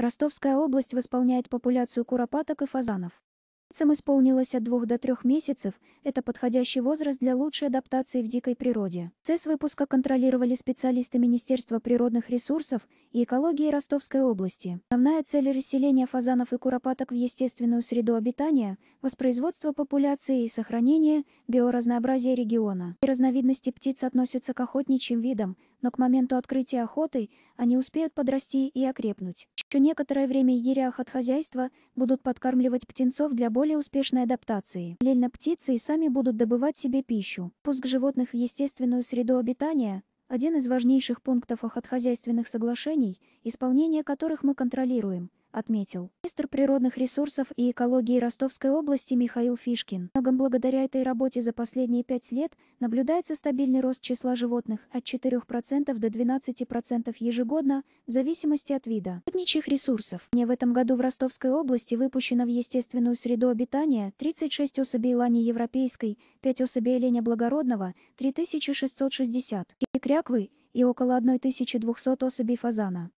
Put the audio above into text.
Ростовская область восполняет популяцию куропаток и фазанов. Птицам исполнилось от 2 до 3 месяцев, это подходящий возраст для лучшей адаптации в дикой природе. Цесс выпуска контролировали специалисты Министерства природных ресурсов и экологии Ростовской области. Основная цель расселения фазанов и куропаток в естественную среду обитания – воспроизводство популяции и сохранение биоразнообразия региона. И разновидности птиц относятся к охотничьим видам – но к моменту открытия охоты они успеют подрасти и окрепнуть. Еще некоторое время ерях от хозяйства будут подкармливать птенцов для более успешной адаптации. Параллельно птицы и сами будут добывать себе пищу. Пуск животных в естественную среду обитания – один из важнейших пунктов охотхозяйственных соглашений, исполнение которых мы контролируем – отметил. Министр природных ресурсов и экологии Ростовской области Михаил Фишкин. Многом благодаря этой работе за последние пять лет наблюдается стабильный рост числа животных от 4% до 12% ежегодно, в зависимости от вида. Охотничьих ресурсов. Не в этом году в Ростовской области выпущено в естественную среду обитания 36 особей лани европейской, 5 особей оленя благородного, 3660 и кряквы и около 1200 особей фазана.